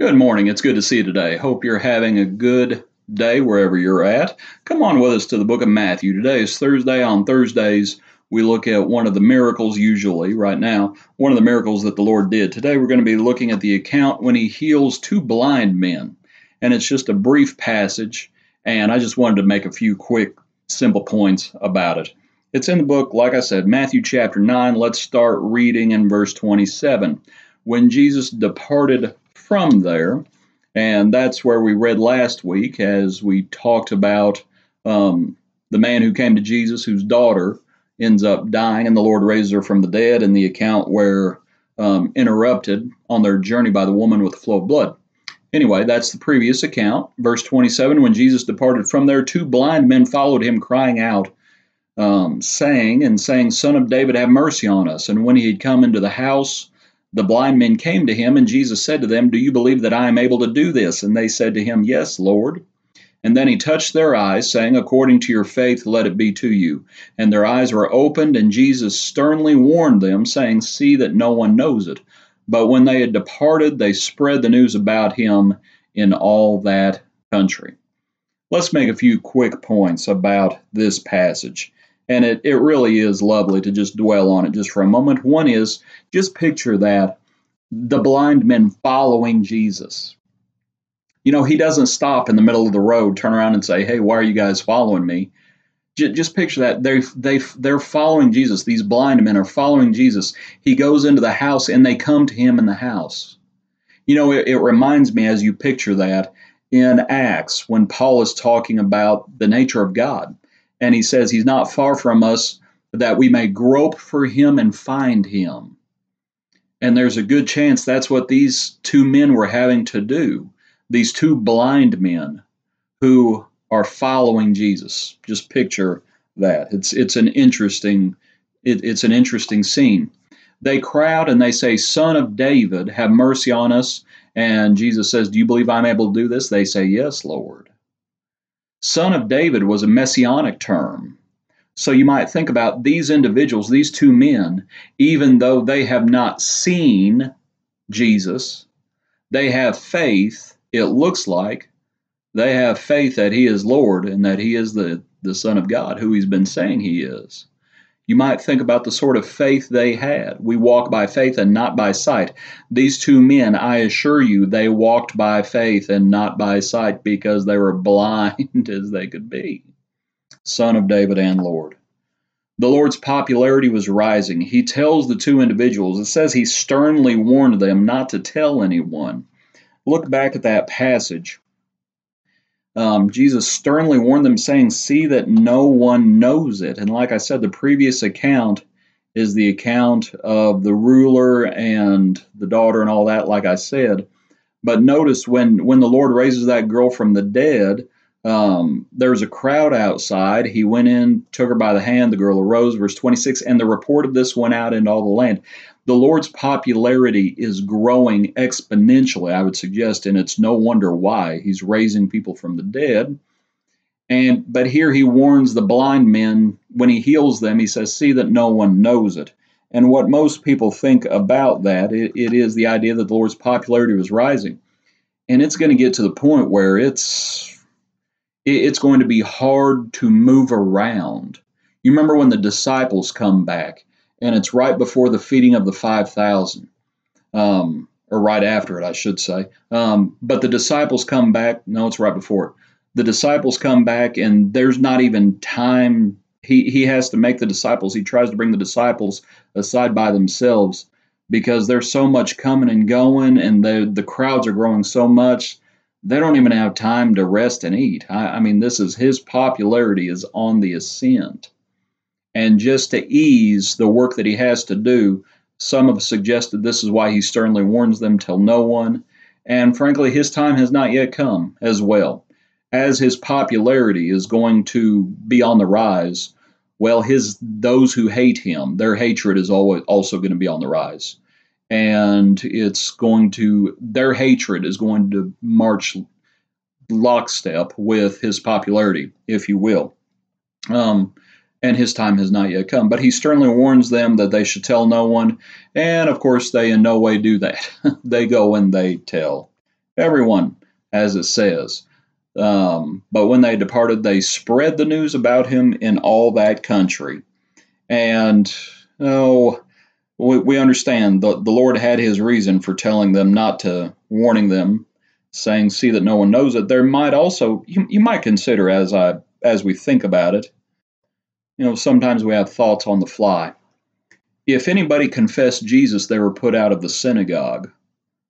Good morning. It's good to see you today. Hope you're having a good day wherever you're at. Come on with us to the book of Matthew. Today is Thursday. On Thursdays, we look at one of the miracles, usually right now, one of the miracles that the Lord did. Today, we're going to be looking at the account when he heals two blind men. And it's just a brief passage, and I just wanted to make a few quick, simple points about it. It's in the book, like I said, Matthew chapter 9. Let's start reading in verse 27. When Jesus departed from there. And that's where we read last week as we talked about um, the man who came to Jesus, whose daughter ends up dying, and the Lord raises her from the dead, and the account where um, interrupted on their journey by the woman with the flow of blood. Anyway, that's the previous account. Verse 27 When Jesus departed from there, two blind men followed him, crying out, um, saying, and saying, Son of David, have mercy on us. And when he had come into the house, the blind men came to him, and Jesus said to them, Do you believe that I am able to do this? And they said to him, Yes, Lord. And then he touched their eyes, saying, According to your faith, let it be to you. And their eyes were opened, and Jesus sternly warned them, saying, See that no one knows it. But when they had departed, they spread the news about him in all that country. Let's make a few quick points about this passage. And it, it really is lovely to just dwell on it just for a moment. One is just picture that the blind men following Jesus. You know, he doesn't stop in the middle of the road, turn around and say, Hey, why are you guys following me? just picture that they they they're following Jesus. These blind men are following Jesus. He goes into the house and they come to him in the house. You know, it, it reminds me as you picture that in Acts when Paul is talking about the nature of God and he says he's not far from us, that we may grope for him and find him. And there's a good chance that's what these two men were having to do. These two blind men who are following Jesus. Just picture that. It's it's an interesting it, it's an interesting scene. They crowd and they say, "Son of David, have mercy on us." And Jesus says, "Do you believe I'm able to do this?" They say, "Yes, Lord." Son of David was a messianic term. So you might think about these individuals, these two men, even though they have not seen Jesus, they have faith, it looks like, they have faith that he is Lord and that he is the, the Son of God, who he's been saying he is. You might think about the sort of faith they had. We walk by faith and not by sight. These two men, I assure you, they walked by faith and not by sight because they were blind as they could be. Son of David and Lord. The Lord's popularity was rising. He tells the two individuals, it says he sternly warned them not to tell anyone. Look back at that passage um, Jesus sternly warned them, saying, See that no one knows it. And like I said, the previous account is the account of the ruler and the daughter and all that, like I said. But notice when, when the Lord raises that girl from the dead, um, there was a crowd outside. He went in, took her by the hand. The girl arose, verse 26, and the report of this went out into all the land. The Lord's popularity is growing exponentially, I would suggest, and it's no wonder why. He's raising people from the dead. And but here he warns the blind men when he heals them, he says, See that no one knows it. And what most people think about that, it, it is the idea that the Lord's popularity was rising. And it's going to get to the point where it's it's going to be hard to move around. You remember when the disciples come back, and it's right before the feeding of the 5,000, um, or right after it, I should say. Um, but the disciples come back. No, it's right before it. The disciples come back, and there's not even time. He, he has to make the disciples, he tries to bring the disciples aside by themselves because there's so much coming and going, and the, the crowds are growing so much they don't even have time to rest and eat. I, I mean, this is his popularity is on the ascent. And just to ease the work that he has to do, some have suggested this is why he sternly warns them, tell no one. And frankly, his time has not yet come as well. As his popularity is going to be on the rise, well, his those who hate him, their hatred is always also going to be on the rise and it's going to their hatred is going to march lockstep with his popularity, if you will. Um, and his time has not yet come. But he sternly warns them that they should tell no one, and of course, they in no way do that. they go and they tell everyone, as it says. Um, but when they departed, they spread the news about him in all that country. And oh, we, we understand the, the Lord had his reason for telling them not to, warning them, saying, see that no one knows it. There might also, you, you might consider as I, as we think about it, you know, sometimes we have thoughts on the fly. If anybody confessed Jesus, they were put out of the synagogue.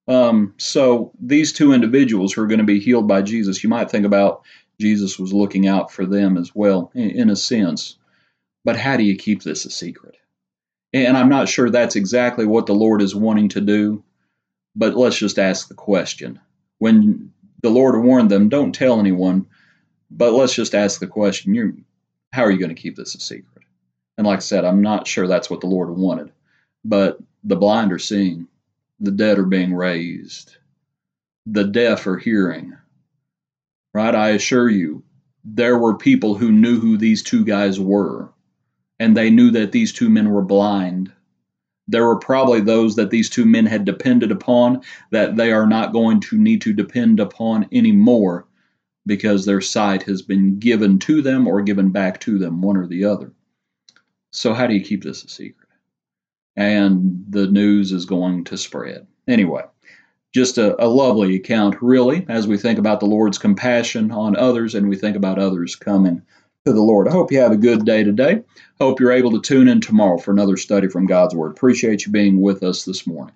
Um, so these two individuals who are going to be healed by Jesus, you might think about Jesus was looking out for them as well, in, in a sense. But how do you keep this a secret? And I'm not sure that's exactly what the Lord is wanting to do, but let's just ask the question. When the Lord warned them, don't tell anyone, but let's just ask the question, you how are you going to keep this a secret? And like I said, I'm not sure that's what the Lord wanted, but the blind are seeing, the dead are being raised, the deaf are hearing. Right? I assure you, there were people who knew who these two guys were and they knew that these two men were blind. There were probably those that these two men had depended upon that they are not going to need to depend upon anymore because their sight has been given to them or given back to them, one or the other. So, how do you keep this a secret? And the news is going to spread. Anyway, just a, a, lovely account, really, as we think about the Lord's compassion on others and we think about others coming to the Lord. I hope you have a good day today. Hope you're able to tune in tomorrow for another study from God's Word. Appreciate you being with us this morning.